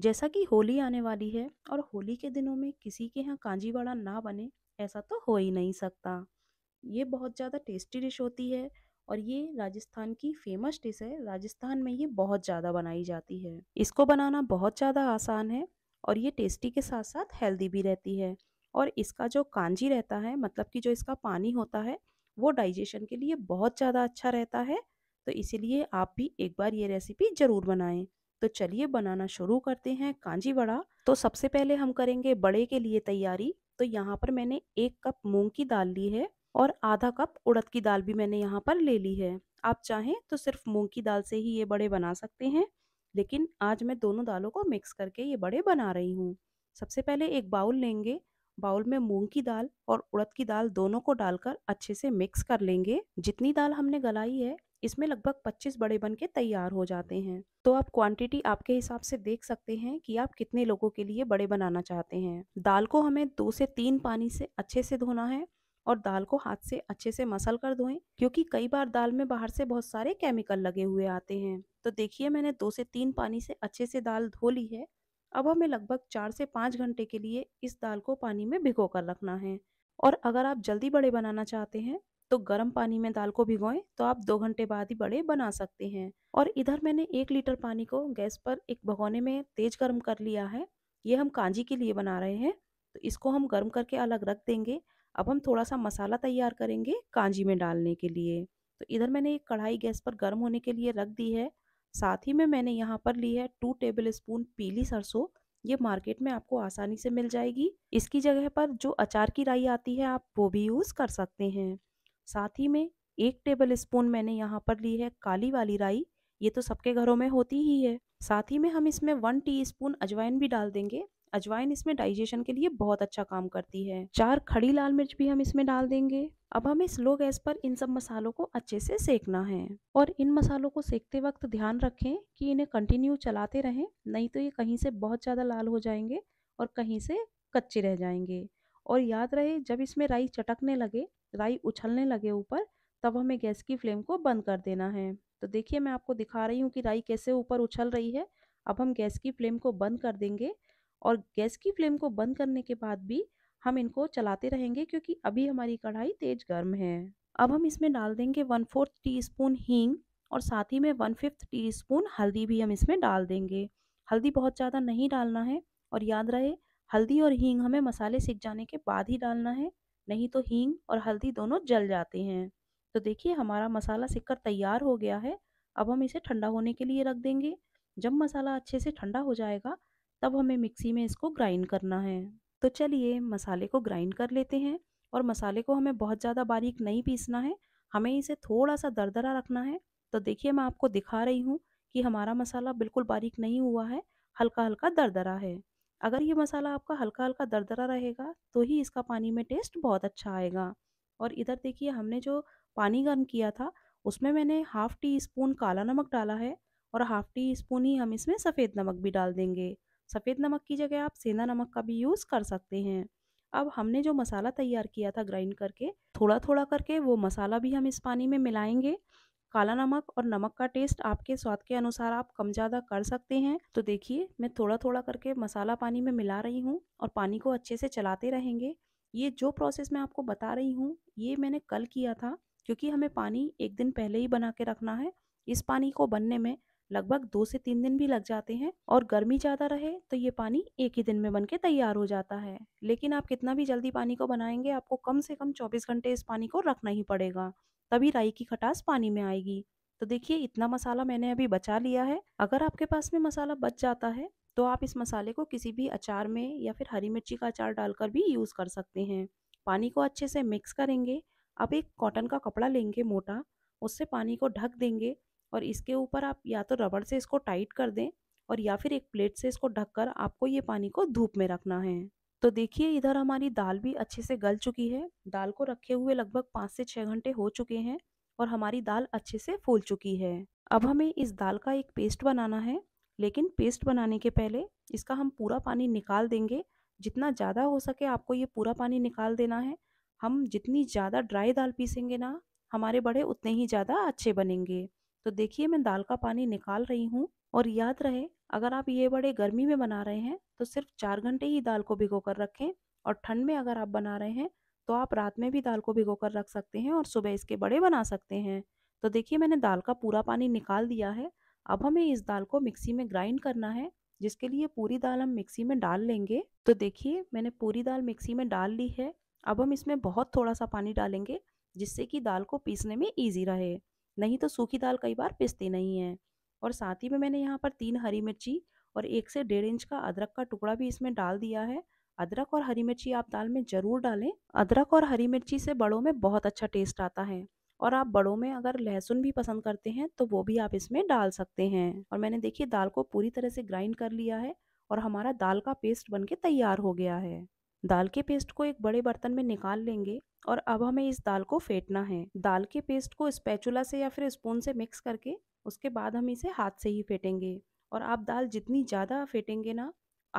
जैसा कि होली आने वाली है और होली के दिनों में किसी के यहाँ कांजीवाड़ा ना बने ऐसा तो हो ही नहीं सकता ये बहुत ज़्यादा टेस्टी डिश होती है और ये राजस्थान की फेमस डिश है राजस्थान में ये बहुत ज़्यादा बनाई जाती है इसको बनाना बहुत ज़्यादा आसान है और ये टेस्टी के साथ साथ हेल्दी भी रहती है और इसका जो कांजी रहता है मतलब कि जो इसका पानी होता है वो डाइजेशन के लिए बहुत ज़्यादा अच्छा रहता है तो इसीलिए आप भी एक बार ये रेसिपी ज़रूर बनाएं तो चलिए बनाना शुरू करते हैं कांजी बड़ा तो सबसे पहले हम करेंगे बड़े के लिए तैयारी तो यहाँ पर मैंने एक कप मूंग की दाल ली है और आधा कप उड़द की दाल भी मैंने यहाँ पर ले ली है आप चाहें तो सिर्फ मूंग की दाल से ही ये बड़े बना सकते हैं लेकिन आज मैं दोनों दालों को मिक्स करके ये बड़े बना रही हूँ सबसे पहले एक बाउल लेंगे बाउल में मूंग की दाल और उड़द की दाल दोनों को डालकर अच्छे से मिक्स कर लेंगे जितनी दाल हमने गलाई है इसमें लगभग 25 बड़े बन के तैयार हो जाते हैं तो आप क्वांटिटी आपके हिसाब से देख सकते हैं कि आप कितने लोगों के लिए बड़े बनाना चाहते हैं दाल को हमें दो से तीन पानी से अच्छे से धोना है और दाल को हाथ से अच्छे से मसल कर धोएं क्योंकि कई बार दाल में बाहर से बहुत सारे केमिकल लगे हुए आते हैं तो देखिए मैंने दो से तीन पानी से अच्छे से दाल धो ली है अब हमें लगभग चार से पाँच घंटे के लिए इस दाल को पानी में भिगो कर रखना है और अगर आप जल्दी बड़े बनाना चाहते हैं तो गर्म पानी में दाल को भिगोएं तो आप दो घंटे बाद ही बड़े बना सकते हैं और इधर मैंने एक लीटर पानी को गैस पर एक भगोने में तेज गर्म कर लिया है ये हम कांजी के लिए बना रहे हैं तो इसको हम गर्म करके अलग रख देंगे अब हम थोड़ा सा मसाला तैयार करेंगे कांजी में डालने के लिए तो इधर मैंने एक कढ़ाई गैस पर गर्म होने के लिए रख दी है साथ ही में मैंने यहाँ पर ली है टू टेबल स्पून पीली सरसों ये मार्केट में आपको आसानी से मिल जाएगी इसकी जगह पर जो अचार की राई आती है आप वो भी यूज़ कर सकते हैं साथ ही में एक टेबल स्पून मैंने यहाँ पर ली है काली वाली राई ये तो सबके घरों में होती ही है साथ ही में हम इसमें वन टी अजवाइन भी डाल देंगे अजवाइन इसमें डाइजेशन के लिए बहुत अच्छा काम करती है चार खड़ी लाल मिर्च भी हम इसमें डाल देंगे अब हमें स्लो गैस पर इन सब मसालों को अच्छे से सेकना है और इन मसालों को सेकते वक्त ध्यान रखें कि इन्हें कंटिन्यू चलाते रहें नहीं तो ये कहीं से बहुत ज़्यादा लाल हो जाएंगे और कहीं से कच्चे रह जाएंगे और याद रहे जब इसमें राई चटकने लगे राई उछलने लगे ऊपर तब हमें गैस की फ्लेम को बंद कर देना है तो देखिए मैं आपको दिखा रही हूँ कि राई कैसे ऊपर उछल रही है अब हम गैस की फ्लेम को बंद कर देंगे और गैस की फ्लेम को बंद करने के बाद भी हम इनको चलाते रहेंगे क्योंकि अभी हमारी कढ़ाई तेज गर्म है अब हम इसमें डाल देंगे वन फोर्थ टी स्पून हींग और साथ ही में वन फिफ्थ टी स्पून हल्दी भी हम इसमें डाल देंगे हल्दी बहुत ज़्यादा नहीं डालना है और याद रहे हल्दी और हींग हमें मसाले सिक जाने के बाद ही डालना है नहीं तो हींग और हल्दी दोनों जल जाते हैं तो देखिए हमारा मसाला सिक्कर तैयार हो गया है अब हम इसे ठंडा होने के लिए रख देंगे जब मसाला अच्छे से ठंडा हो जाएगा तब हमें मिक्सी में इसको ग्राइंड करना है तो चलिए मसाले को ग्राइंड कर लेते हैं और मसाले को हमें बहुत ज़्यादा बारीक नहीं पीसना है हमें इसे थोड़ा सा दरदरा रखना है तो देखिए मैं आपको दिखा रही हूँ कि हमारा मसाला बिल्कुल बारीक नहीं हुआ है हल्का हल्का दरदरा है अगर ये मसाला आपका हल्का हल्का दरदरा रहेगा तो ही इसका पानी में टेस्ट बहुत अच्छा आएगा और इधर देखिए हमने जो पानी गर्म किया था उसमें मैंने हाफ़ टी स्पून काला नमक डाला है और हाफ़ टी स्पून ही हम इसमें सफ़ेद नमक भी डाल देंगे सफ़ेद नमक की जगह आप सेंधा नमक का भी यूज़ कर सकते हैं अब हमने जो मसाला तैयार किया था ग्राइंड करके थोड़ा थोड़ा करके वो मसाला भी हम इस पानी में मिलाएंगे काला नमक और नमक का टेस्ट आपके स्वाद के अनुसार आप कम ज़्यादा कर सकते हैं तो देखिए मैं थोड़ा थोड़ा करके मसाला पानी में मिला रही हूँ और पानी को अच्छे से चलाते रहेंगे ये जो प्रोसेस मैं आपको बता रही हूँ ये मैंने कल किया था क्योंकि हमें पानी एक दिन पहले ही बना के रखना है इस पानी को बनने में लगभग दो से तीन दिन भी लग जाते हैं और गर्मी ज़्यादा रहे तो ये पानी एक ही दिन में बन के तैयार हो जाता है लेकिन आप कितना भी जल्दी पानी को बनाएंगे आपको कम से कम चौबीस घंटे इस पानी को रखना ही पड़ेगा तभी राई की खटास पानी में आएगी तो देखिए इतना मसाला मैंने अभी बचा लिया है अगर आपके पास में मसाला बच जाता है तो आप इस मसाले को किसी भी अचार में या फिर हरी मिर्ची का अचार डालकर भी यूज़ कर सकते हैं पानी को अच्छे से मिक्स करेंगे आप एक कॉटन का कपड़ा लेंगे मोटा उससे पानी को ढक देंगे और इसके ऊपर आप या तो रबड़ से इसको टाइट कर दें और या फिर एक प्लेट से इसको ढककर आपको ये पानी को धूप में रखना है तो देखिए इधर हमारी दाल भी अच्छे से गल चुकी है दाल को रखे हुए लगभग पाँच से छः घंटे हो चुके हैं और हमारी दाल अच्छे से फूल चुकी है अब हमें इस दाल का एक पेस्ट बनाना है लेकिन पेस्ट बनाने के पहले इसका हम पूरा पानी निकाल देंगे जितना ज़्यादा हो सके आपको ये पूरा पानी निकाल देना है हम जितनी ज़्यादा ड्राई दाल पीसेंगे ना हमारे बड़े उतने ही ज़्यादा अच्छे बनेंगे तो देखिए मैं दाल का पानी निकाल रही हूँ और याद रहे अगर आप ये बड़े गर्मी में बना रहे हैं तो सिर्फ चार घंटे ही दाल को भिगो कर रखें और ठंड में अगर आप बना रहे हैं तो आप रात में भी दाल को भिगो कर रख सकते हैं और सुबह इसके बड़े बना सकते हैं तो देखिए मैंने दाल का पूरा पानी निकाल दिया है अब हमें इस दाल को मिक्सी में ग्राइंड करना है जिसके लिए पूरी दाल हम मिक्सी में डाल लेंगे तो देखिए मैंने पूरी दाल मिक्सी में डाल ली है अब हम इसमें बहुत थोड़ा सा पानी डालेंगे जिससे कि दाल को पीसने में ईजी रहे नहीं तो सूखी दाल कई बार पिसती नहीं है और साथ ही में मैंने यहाँ पर तीन हरी मिर्ची और एक से डेढ़ इंच का अदरक का टुकड़ा भी इसमें डाल दिया है अदरक और हरी मिर्ची आप दाल में ज़रूर डालें अदरक और हरी मिर्ची से बड़ों में बहुत अच्छा टेस्ट आता है और आप बड़ों में अगर लहसुन भी पसंद करते हैं तो वो भी आप इसमें डाल सकते हैं और मैंने देखिए दाल को पूरी तरह से ग्राइंड कर लिया है और हमारा दाल का पेस्ट बनके तैयार हो गया है दाल के पेस्ट को एक बड़े बर्तन में निकाल लेंगे और अब हमें इस दाल को फेंटना है दाल के पेस्ट को स्पैचुला से या फिर स्पून से मिक्स करके उसके बाद हम इसे हाथ से ही फेंटेंगे और आप दाल जितनी ज़्यादा फेंटेंगे ना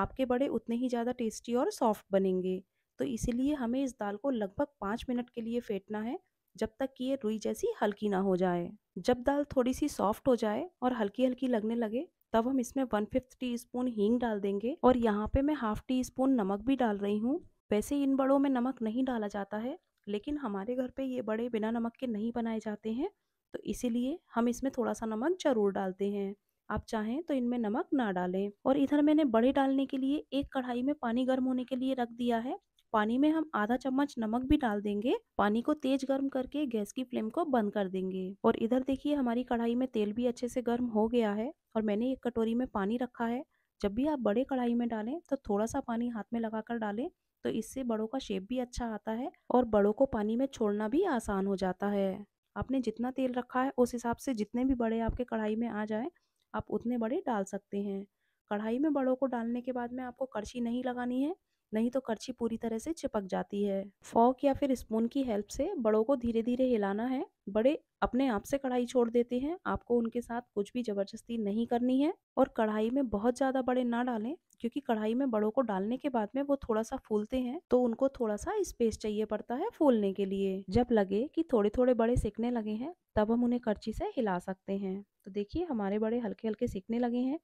आपके बड़े उतने ही ज़्यादा टेस्टी और सॉफ्ट बनेंगे तो इसीलिए हमें इस दाल को लगभग पाँच मिनट के लिए फेंटना है जब तक कि ये रुई जैसी हल्की ना हो जाए जब दाल थोड़ी सी सॉफ्ट हो जाए और हल्की हल्की लगने लगे तब हम इसमें वन फिफ्थ टी स्पून हींग डाल देंगे और यहाँ पे मैं हाफ टी स्पून नमक भी डाल रही हूँ वैसे इन बड़ों में नमक नहीं डाला जाता है लेकिन हमारे घर पे ये बड़े बिना नमक के नहीं बनाए जाते हैं तो इसीलिए हम इसमें थोड़ा सा नमक ज़रूर डालते हैं आप चाहें तो इनमें नमक ना डालें और इधर मैंने बड़े डालने के लिए एक कढ़ाई में पानी गर्म होने के लिए रख दिया है पानी में हम आधा चम्मच नमक भी डाल देंगे पानी को तेज गर्म करके गैस की फ्लेम को बंद कर देंगे और इधर देखिए हमारी कढ़ाई में तेल भी अच्छे से गर्म हो गया है और मैंने एक कटोरी में पानी रखा है जब भी आप बड़े कढ़ाई में डालें तो थोड़ा सा पानी हाथ में लगाकर डालें तो इससे बड़ों का शेप भी अच्छा आता है और बड़ों को पानी में छोड़ना भी आसान हो जाता है आपने जितना तेल रखा है उस हिसाब से जितने भी बड़े आपके कढ़ाई में आ जाए आप उतने बड़े डाल सकते हैं कढ़ाई में बड़ों को डालने के बाद में आपको करछी नहीं लगानी है नहीं तो करछी पूरी तरह से चिपक जाती है फॉक या फिर स्पून की हेल्प से बड़ों को धीरे धीरे हिलाना है बड़े अपने आप से कढ़ाई छोड़ देते हैं आपको उनके साथ कुछ भी जबरदस्ती नहीं करनी है और कढ़ाई में बहुत ज़्यादा बड़े ना डालें क्योंकि कढ़ाई में बड़ों को डालने के बाद में वो थोड़ा सा फूलते हैं तो उनको थोड़ा सा स्पेस चाहिए पड़ता है फूलने के लिए जब लगे कि थोड़े थोड़े बड़े सिकने लगे हैं तब हम उन्हें करछी से हिला सकते हैं तो देखिए हमारे बड़े हल्के हल्के सिकने लगे हैं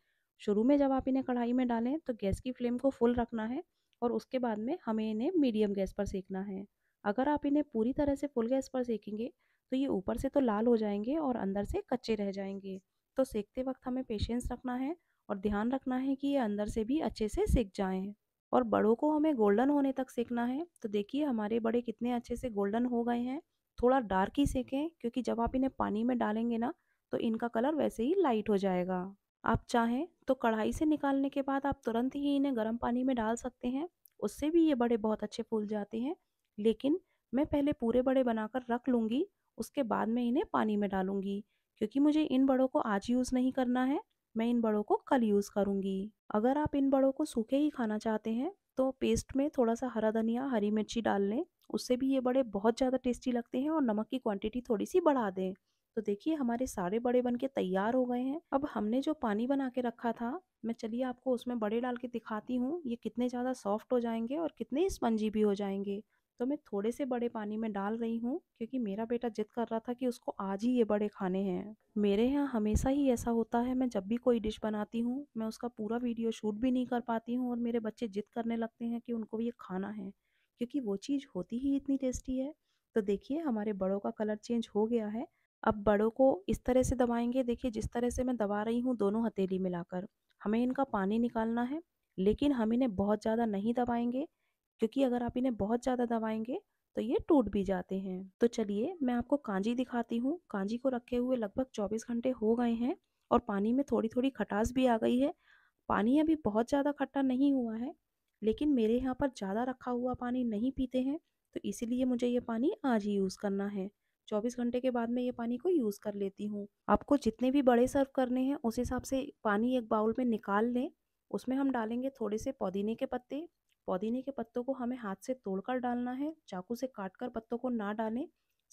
शुरू में जब आप इन्हें कढ़ाई में डालें तो गैस की फ्लेम को फुल रखना है और उसके बाद में हमें इन्हें मीडियम गैस पर सेकना है अगर आप इन्हें पूरी तरह से फुल गैस पर सेकेंगे तो ये ऊपर से तो लाल हो जाएंगे और अंदर से कच्चे रह जाएंगे तो सेकते वक्त हमें पेशेंस रखना है और ध्यान रखना है कि ये अंदर से भी अच्छे से सीख जाएं और बड़ों को हमें गोल्डन होने तक सीखना है तो देखिए हमारे बड़े कितने अच्छे से गोल्डन हो गए हैं थोड़ा डार्क ही सीखें क्योंकि जब आप इन्हें पानी में डालेंगे ना तो इनका कलर वैसे ही लाइट हो जाएगा आप चाहें तो कढ़ाई से निकालने के बाद आप तुरंत ही इन्हें गर्म पानी में डाल सकते हैं उससे भी ये बड़े बहुत अच्छे फूल जाते हैं लेकिन मैं पहले पूरे बड़े बनाकर रख लूँगी उसके बाद मैं इन्हें पानी में डालूँगी क्योंकि मुझे इन बड़ों को आज यूज़ नहीं करना है मैं इन बड़ों को कल यूज़ करूँगी अगर आप इन बड़ों को सूखे ही खाना चाहते हैं तो पेस्ट में थोड़ा सा हरा धनिया हरी मिर्ची डाल लें उससे भी ये बड़े बहुत ज़्यादा टेस्टी लगते हैं और नमक की क्वांटिटी थोड़ी सी बढ़ा दें तो देखिए हमारे सारे बड़े बन के तैयार हो गए हैं अब हमने जो पानी बना के रखा था मैं चलिए आपको उसमें बड़े डाल के दिखाती हूँ ये कितने ज़्यादा सॉफ्ट हो जाएंगे और कितने स्पंजी भी हो जाएंगे तो मैं थोड़े से बड़े पानी में डाल रही हूँ क्योंकि मेरा बेटा जिद कर रहा था कि उसको आज ही ये बड़े खाने हैं मेरे यहाँ हमेशा ही ऐसा होता है मैं जब भी कोई डिश बनाती हूँ मैं उसका पूरा वीडियो शूट भी नहीं कर पाती हूँ और मेरे बच्चे जिद करने लगते हैं कि उनको ये खाना है क्योंकि वो चीज़ होती ही इतनी टेस्टी है तो देखिए हमारे बड़ों का कलर चेंज हो गया है अब बड़ों को इस तरह से दबाएंगे देखिए जिस तरह से मैं दबा रही हूँ दोनों हथेली मिलाकर हमें इनका पानी निकालना है लेकिन हम इन्हें बहुत ज़्यादा नहीं दबाएंगे क्योंकि अगर आप इन्हें बहुत ज़्यादा दबाएंगे तो ये टूट भी जाते हैं तो चलिए मैं आपको कांजी दिखाती हूँ कांजी को रखे हुए लगभग 24 घंटे हो गए हैं और पानी में थोड़ी थोड़ी खटास भी आ गई है पानी अभी बहुत ज़्यादा खट्टा नहीं हुआ है लेकिन मेरे यहाँ पर ज़्यादा रखा हुआ पानी नहीं पीते हैं तो इसीलिए मुझे ये पानी आज ही यूज़ करना है 24 घंटे के बाद मैं ये पानी को यूज़ कर लेती हूँ आपको जितने भी बड़े सर्व करने हैं उस हिसाब से पानी एक बाउल में निकाल लें उसमें हम डालेंगे थोड़े से पुदीने के पत्ते पुदीने के पत्तों को हमें हाथ से तोड़कर डालना है चाकू से काट कर पत्तों को ना डालें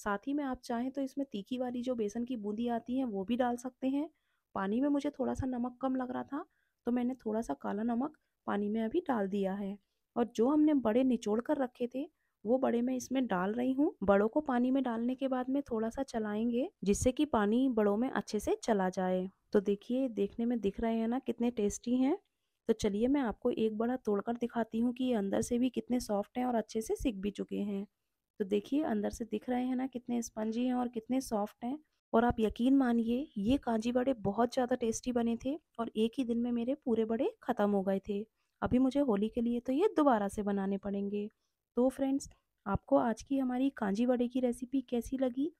साथ ही में आप चाहें तो इसमें तीखी वाली जो बेसन की बूंदी आती है वो भी डाल सकते हैं पानी में मुझे थोड़ा सा नमक कम लग रहा था तो मैंने थोड़ा सा काला नमक पानी में अभी डाल दिया है और जो हमने बड़े निचोड़ कर रखे थे वो बड़े मैं इसमें डाल रही हूँ बड़ों को पानी में डालने के बाद में थोड़ा सा चलाएंगे जिससे कि पानी बड़ों में अच्छे से चला जाए तो देखिए देखने में दिख रहे हैं ना कितने टेस्टी हैं तो चलिए मैं आपको एक बड़ा तोड़कर दिखाती हूँ कि ये अंदर से भी कितने सॉफ्ट हैं और अच्छे से सिक भी चुके हैं तो देखिए अंदर से दिख रहे हैं ना कितने स्पंजी हैं और कितने सॉफ्ट हैं और आप यकीन मानिए ये कांजी बड़े बहुत ज़्यादा टेस्टी बने थे और एक ही दिन में मेरे पूरे बड़े ख़त्म हो गए थे अभी मुझे होली के लिए तो ये दोबारा से बनाने पड़ेंगे तो फ्रेंड्स आपको आज की हमारी कांजी बड़े की रेसिपी कैसी लगी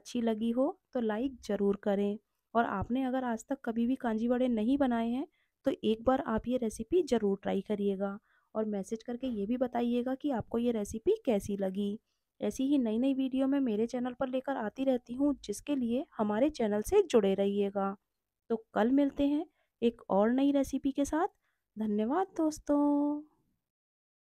अच्छी लगी हो तो लाइक ज़रूर करें और आपने अगर आज तक कभी भी कांजी बड़े नहीं बनाए हैं तो एक बार आप ये रेसिपी ज़रूर ट्राई करिएगा और मैसेज करके ये भी बताइएगा कि आपको ये रेसिपी कैसी लगी ऐसी ही नई नई वीडियो मैं मेरे चैनल पर लेकर आती रहती हूँ जिसके लिए हमारे चैनल से जुड़े रहिएगा तो कल मिलते हैं एक और नई रेसिपी के साथ धन्यवाद दोस्तों